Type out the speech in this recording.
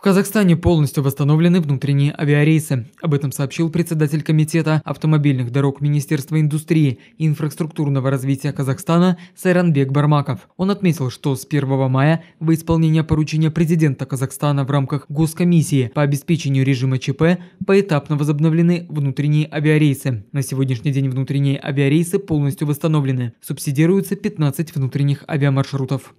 В Казахстане полностью восстановлены внутренние авиарейсы. Об этом сообщил председатель Комитета автомобильных дорог Министерства индустрии и инфраструктурного развития Казахстана Сайранбек Бармаков. Он отметил, что с 1 мая в исполнение поручения президента Казахстана в рамках Госкомиссии по обеспечению режима ЧП поэтапно возобновлены внутренние авиарейсы. На сегодняшний день внутренние авиарейсы полностью восстановлены. Субсидируются 15 внутренних авиамаршрутов.